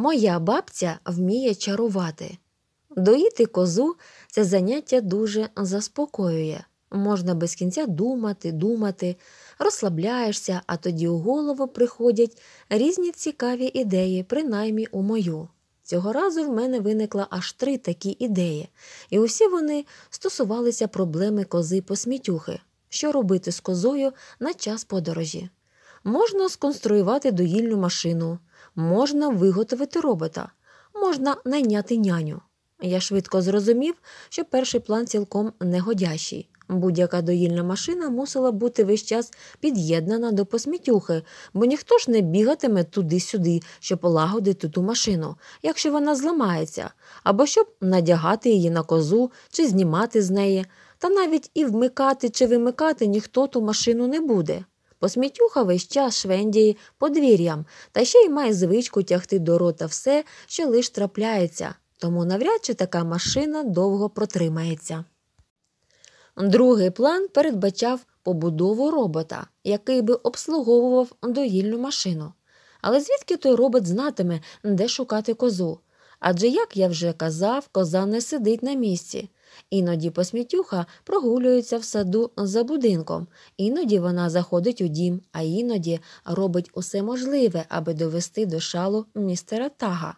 Моя бабця вміє чарувати. Доїти козу це заняття дуже заспокоює. Можна без кінця думати, думати, розслабляєшся, а тоді у голову приходять різні цікаві ідеї, принаймні у мою. Цього разу в мене виникла аж три такі ідеї, і усі вони стосувалися проблеми кози посмітюхи, що робити з козою на час подорожі. Можна сконструювати доїльну машину, можна виготовити робота, можна найняти няню. Я швидко зрозумів, що перший план цілком негодящий. Будь-яка доїльна машина мусила бути весь час під'єднана до посмітюхи, бо ніхто ж не бігатиме туди-сюди, щоб полагодити ту машину, якщо вона зламається, або щоб надягати її на козу чи знімати з неї, та навіть і вмикати чи вимикати ніхто ту машину не буде посмітюха весь час швендіє подвір'ям, та ще й має звичку тягти до рота все, що лиш трапляється, тому навряд чи така машина довго протримається. Другий план передбачав побудову робота, який би обслуговував доїльну машину. Але звідки той робот знатиме, де шукати козу? Адже, як я вже казав, коза не сидить на місці. Іноді посмітюха прогулюється в саду за будинком, іноді вона заходить у дім, а іноді робить усе можливе, аби довести до шалу містера Тага.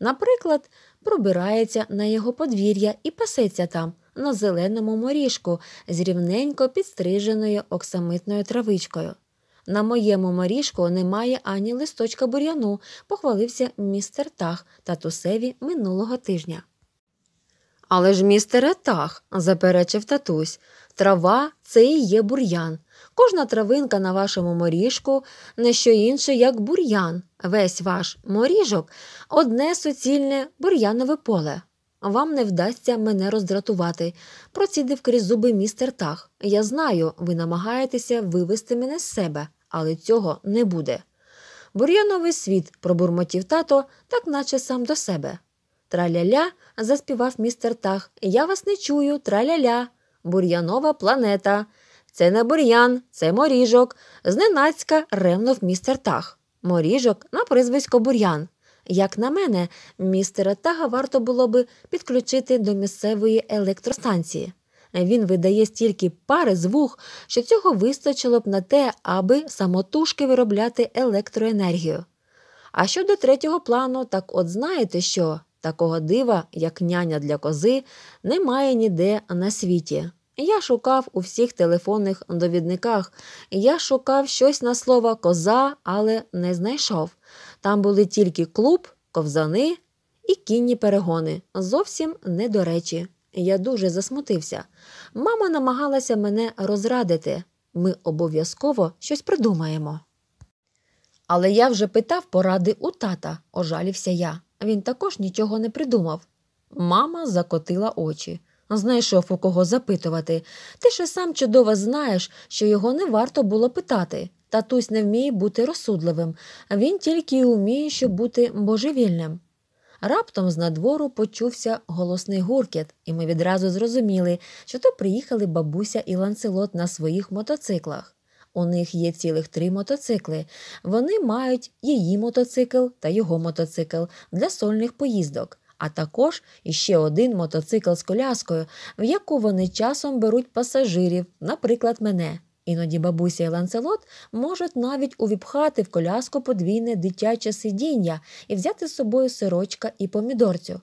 Наприклад, пробирається на його подвір'я і пасеться там, на зеленому моріжку з рівненько підстриженою оксамитною травичкою. На моєму моріжку немає ані листочка бур'яну, похвалився містер Тах татусеві минулого тижня. Але ж, містере, тах, заперечив татусь, трава це і є бур'ян. Кожна травинка на вашому моріжку не що інше, як бур'ян. Весь ваш моріжок одне суцільне бур'янове поле. Вам не вдасться мене роздратувати, процідив крізь зуби містер Тах. Я знаю, ви намагаєтеся вивести мене з себе, але цього не буде. Бур'яновий світ пробурмотів тато, так наче сам до себе. Траля-ля, заспівав містер Тах. Я вас не чую, траля-ля. Бур'янова планета. Це не бур'ян, це моріжок. Зненацька ревнув містер Тах. Моріжок на призвисько бур'ян. Як на мене, містера Тага варто було би підключити до місцевої електростанції. Він видає стільки пари з вух, що цього вистачило б на те, аби самотужки виробляти електроенергію. А щодо третього плану, так от знаєте що? Такого дива, як няня для кози, немає ніде на світі. Я шукав у всіх телефонних довідниках, я шукав щось на слово коза, але не знайшов. Там були тільки клуб, ковзани і кінні перегони. Зовсім не до речі. Я дуже засмутився. Мама намагалася мене розрадити. Ми обов'язково щось придумаємо. Але я вже питав поради у тата, ожалівся я. Він також нічого не придумав. Мама закотила очі. Знайшов у кого запитувати. Ти ще сам чудово знаєш, що його не варто було питати. Татусь не вміє бути розсудливим, він тільки й уміє, щоб бути божевільним. Раптом з надвору почувся голосний гуркіт, і ми відразу зрозуміли, що то приїхали бабуся і ланцелот на своїх мотоциклах. У них є цілих три мотоцикли. Вони мають її мотоцикл та його мотоцикл для сольних поїздок, а також іще один мотоцикл з коляскою, в яку вони часом беруть пасажирів, наприклад, мене. Іноді бабуся і ланцелот можуть навіть увіпхати в коляску подвійне дитяче сидіння і взяти з собою сирочка і помідорцю.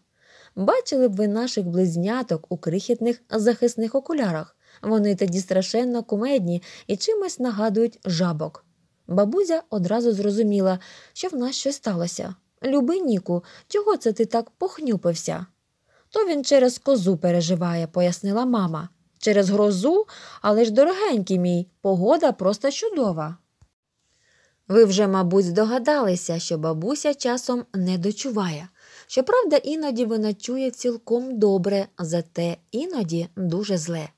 Бачили б ви наших близняток у крихітних захисних окулярах. Вони тоді страшенно кумедні і чимось нагадують жабок. Бабузя одразу зрозуміла, що в нас щось сталося. Люби, Ніку, чого це ти так похнюпився? То він через козу переживає, пояснила мама. Через грозу, але ж дорогенький мій, погода просто чудова. Ви вже, мабуть, здогадалися, що бабуся часом не дочуває. Щоправда, іноді вона чує цілком добре, зате іноді дуже зле.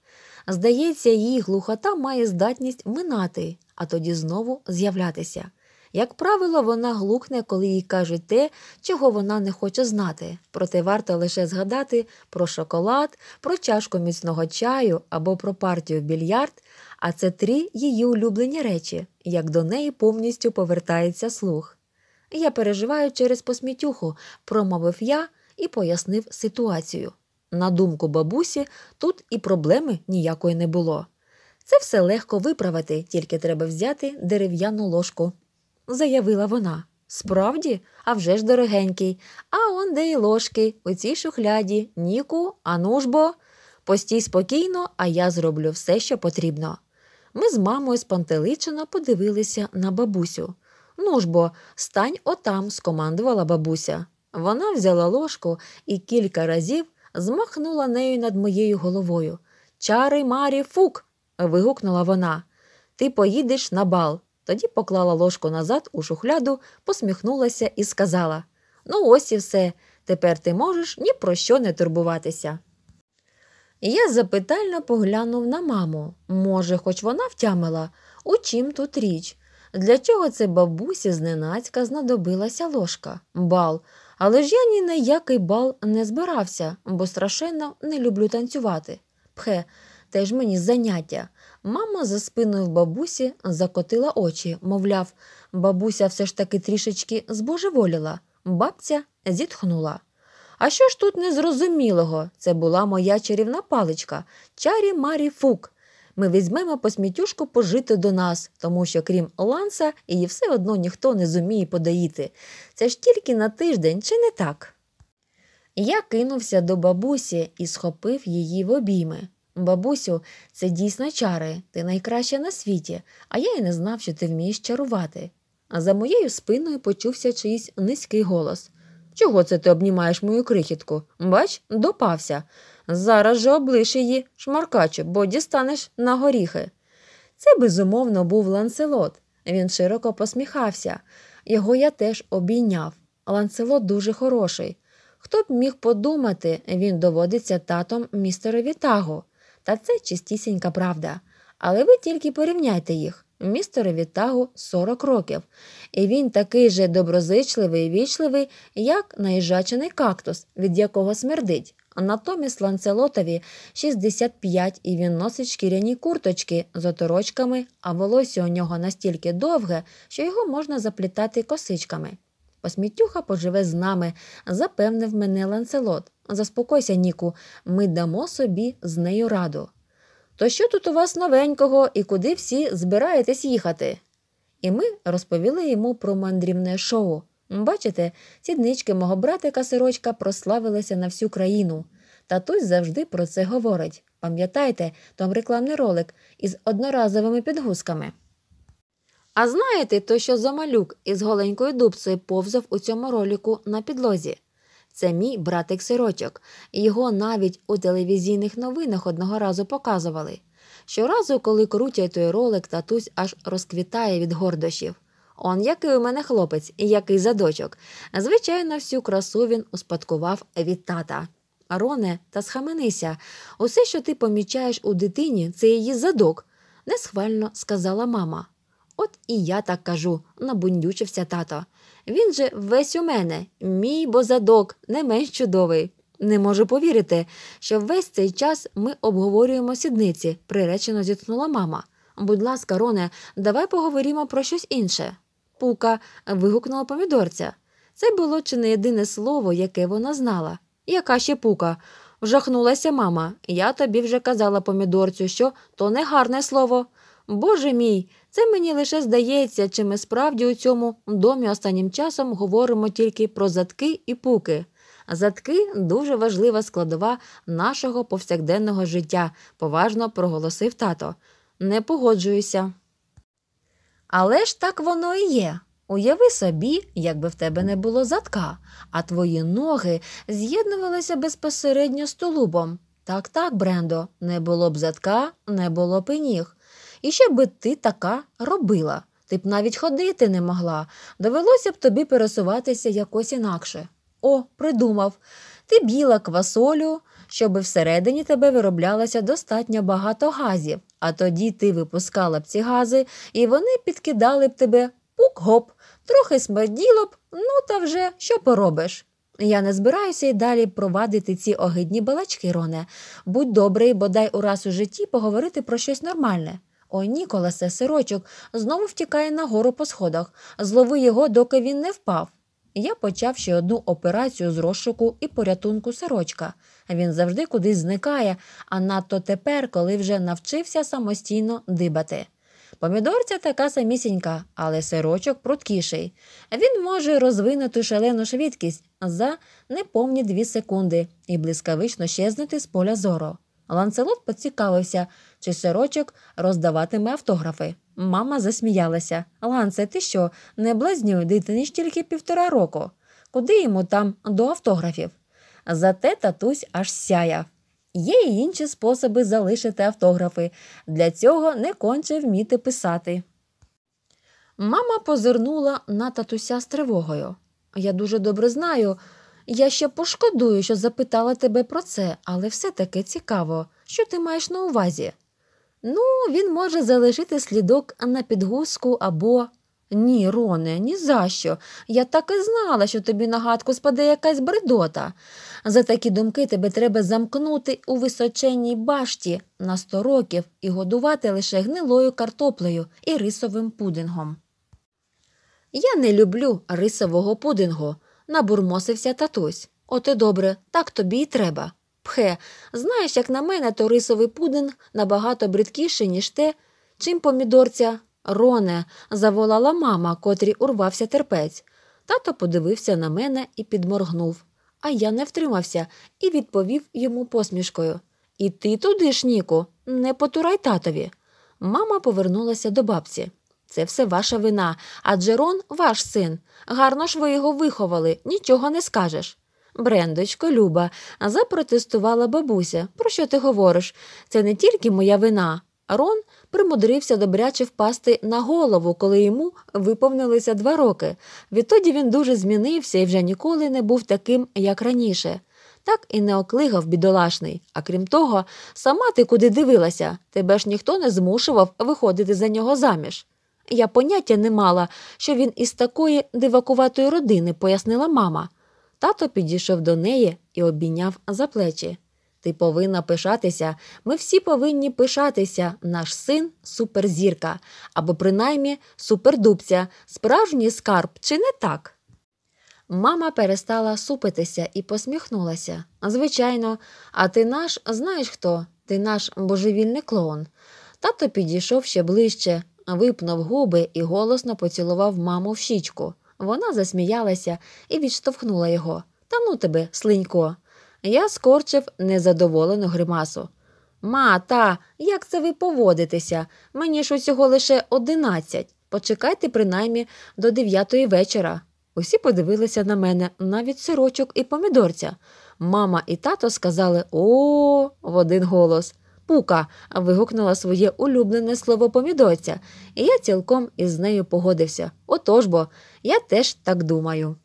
Здається, її глухота має здатність минати, а тоді знову з'являтися. Як правило, вона глухне, коли їй кажуть те, чого вона не хоче знати, проте варто лише згадати про шоколад, про чашку міцного чаю або про партію в більярд, а це три її улюблені речі, як до неї повністю повертається слух. Я переживаю через посмітюху, промовив я і пояснив ситуацію. На думку бабусі, тут і проблеми ніякої не було. Це все легко виправити, тільки треба взяти дерев'яну ложку, заявила вона. Справді, А вже ж дорогенький, а он де й ложки, у цій шухляді, Ніку, а анужбо. Постій спокійно, а я зроблю все, що потрібно. Ми з мамою спантеличено подивилися на бабусю. Ну ж бо, стань отам, скомандувала бабуся. Вона взяла ложку і кілька разів змахнула нею над моєю головою. Чари Марі фук. вигукнула вона. Ти поїдеш на бал. Тоді поклала ложку назад у шухляду, посміхнулася і сказала: Ну, ось і все. Тепер ти можеш ні про що не турбуватися. Я запитально поглянув на маму. Може, хоч вона втямила, у чим тут річ? Для чого це бабусі зненацька знадобилася ложка? Бал. Але ж я ні на який бал не збирався, бо страшенно не люблю танцювати. Пхе, теж мені заняття. Мама за спиною в бабусі закотила очі, мовляв, бабуся все ж таки трішечки збожеволіла, бабця зітхнула. А що ж тут незрозумілого? Це була моя чарівна паличка, чарі Марі Фук. Ми візьмемо посмітюшку пожити до нас, тому що крім Ланса, її все одно ніхто не зуміє подаїти. Це ж тільки на тиждень, чи не так? Я кинувся до бабусі і схопив її в обійми. Бабусю, це дійсно чари, ти найкраща на світі, а я й не знав, що ти вмієш чарувати. А за моєю спиною почувся чийсь низький голос. Чого це ти обнімаєш мою крихітку? Бач, допався. Зараз же облиш її, шмаркачу, бо дістанеш на горіхи. Це, безумовно, був ланселот. Він широко посміхався. Його я теж обійняв. Ланселот дуже хороший. Хто б міг подумати, він доводиться татом містеру Вітаго. Та це чистісінька правда. Але ви тільки порівняйте їх. Містеру Вітагу 40 років, і він такий же доброзичливий і вічливий, як наїжачений кактус, від якого смердить. Натомість ланцелотові 65 і він носить шкіряні курточки з оторочками, а волосся у нього настільки довге, що його можна заплітати косичками. Посміттюха поживе з нами, запевнив мене ланцелот. Заспокойся, Ніку, ми дамо собі з нею раду. То що тут у вас новенького і куди всі збираєтесь їхати? І ми розповіли йому про мандрівне шоу. Бачите, сіднички мого братика сирочка прославилися на всю країну. Татусь завжди про це говорить. Пам'ятайте, там рекламний ролик із одноразовими підгузками. А знаєте, то що Зомалюк із голенькою дубцею повзав у цьому роліку на підлозі? Це мій братик сирочок. Його навіть у телевізійних новинах одного разу показували. Щоразу, коли крутять той ролик, татусь аж розквітає від гордощів. Он який у мене хлопець і який задочок. Звичайно, всю красу він успадкував від тата. Роне, та схаменися. Усе, що ти помічаєш у дитині, це її задок, несхвально сказала мама. От і я так кажу, набундючився тато. Він же весь у мене, мій бо задок, не менш чудовий. Не можу повірити, що весь цей час ми обговорюємо сідниці, приречено зітхнула мама. Будь ласка, Роне, давай поговоримо про щось інше пука. вигукнула помідорця. Це було чи не єдине слово, яке вона знала. Яка ще пука? Вжахнулася мама. Я тобі вже казала помідорцю, що то не гарне слово. Боже мій, це мені лише здається, чи ми справді у цьому домі останнім часом говоримо тільки про задки і пуки. Задки дуже важлива складова нашого повсякденного життя, поважно проголосив тато. Не погоджуюся. Але ж так воно і є. Уяви собі, якби в тебе не було задка, а твої ноги з'єднувалися безпосередньо з тулубом. Так, так, Брендо, не було б задка, не було б і ніг. І ще би ти така робила. Ти б навіть ходити не могла. Довелося б тобі пересуватися якось інакше. О, придумав. Ти біла квасолю, щоби всередині тебе вироблялося достатньо багато газів. А тоді ти випускала б ці гази, і вони підкидали б тебе пук-гоп, трохи смерділо б, ну та вже що поробиш. Я не збираюся й далі провадити ці огидні балачки, Роне. Будь добрий, бодай ураз у житті поговорити про щось нормальне. О, Ніколасе, сирочок, знову втікає нагору по сходах. Злови його, доки він не впав. Я почав ще одну операцію з розшуку і порятунку сирочка. Він завжди кудись зникає, а надто тепер, коли вже навчився самостійно дибати. Помідорця така самісінька, але сирочок пруткіший. Він може розвинути шалену швидкість за неповні дві секунди і блискавично щезнути з поля зору. Ланцелот поцікавився, чи сирочок роздаватиме автографи. Мама засміялася. Ланце, ти що, не блазнюй дитині ж тільки півтора року. Куди йому там до автографів? Зате татусь аж сяяв. Є й інші способи залишити автографи. Для цього не конче вміти писати. Мама позирнула на татуся з тривогою. Я дуже добре знаю. Я ще пошкодую, що запитала тебе про це, але все таки цікаво, що ти маєш на увазі. Ну, він може залишити слідок на підгузку або. Ні, Роне, ні за що. Я так і знала, що тобі на гадку спаде якась бредота. За такі думки тебе треба замкнути у височенній башті на сто років і годувати лише гнилою картоплею і рисовим пудингом. Я не люблю рисового пудингу, набурмосився татусь. Оте добре, так тобі й треба пхе. Знаєш, як на мене, то рисовий пудин набагато бридкіший, ніж те, чим помідорця Роне заволала мама, котрій урвався терпець. Тато подивився на мене і підморгнув. А я не втримався і відповів йому посмішкою І ти туди ж, Ніку, не потурай татові. Мама повернулася до бабці. Це все ваша вина, адже Рон ваш син. Гарно ж ви його виховали, нічого не скажеш. Брендочко, Люба, запротестувала бабуся. Про що ти говориш? Це не тільки моя вина. Рон примудрився добряче впасти на голову, коли йому виповнилися два роки. Відтоді він дуже змінився і вже ніколи не був таким, як раніше. Так і не оклигав бідолашний. А крім того, сама ти куди дивилася, тебе ж ніхто не змушував виходити за нього заміж. Я поняття не мала, що він із такої дивакуватої родини, пояснила мама. Тато підійшов до неї і обійняв за плечі. Ти повинна пишатися. Ми всі повинні пишатися. Наш син суперзірка або принаймні супердубця, справжній скарб, чи не так? Мама перестала супитися і посміхнулася. Звичайно, а ти наш знаєш хто? Ти наш божевільний клоун. Тато підійшов ще ближче, випнув губи і голосно поцілував маму в щічку. Вона засміялася і відштовхнула його. Та ну тебе, слинько. Я скорчив незадоволену гримасу. Ма, та, як це ви поводитеся? Мені ж усього лише одинадцять. Почекайте, принаймні, до дев'ятої вечора. Усі подивилися на мене, навіть сирочок і помідорця. Мама і тато сказали о в один голос пука, вигукнула своє улюблене слово помідорця, і я цілком із нею погодився. Отож бо, я теж так думаю.